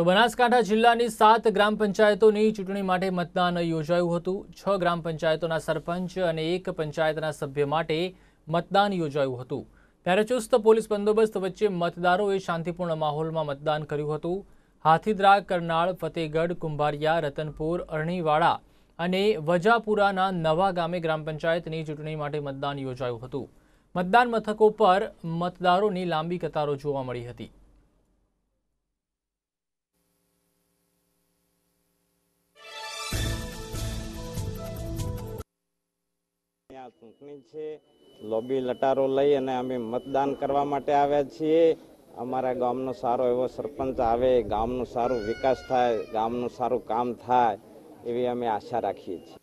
તો બનાસકાંઠા જિલ્લાની સાત ગ્રામ પંચાયતોની ચૂંટણી માટે મતદાન યોજાયું હતું છ ગ્રામ પંચાયતોના સરપંચ અને એક પંચાયતના સભ્ય માટે મતદાન યોજાયું હતું ત્યારે ચુસ્ત પોલીસ બંદોબસ્ત વચ્ચે મતદારોએ શાંતિપૂર્ણ માહોલમાં મતદાન કર્યું હતું હાથીદ્રા કરનાળ ફતેગઢ કુંભારિયા રતનપુર અરણીવાડા અને વજાપુરાના નવા ગામે ગ્રામ પંચાયતની ચૂંટણી માટે મતદાન યોજાયું હતું મતદાન મથકો પર મતદારોની લાંબી કતારો જોવા મળી હતી આ ચૂંટણી છે લોબી લટારો લઈ અને અમે મતદાન કરવા માટે આવ્યા છીએ અમારા ગામનો સારો એવો સરપંચ આવે ગામનો સારો વિકાસ થાય ગામનું સારું કામ થાય એવી અમે આશા રાખીએ છીએ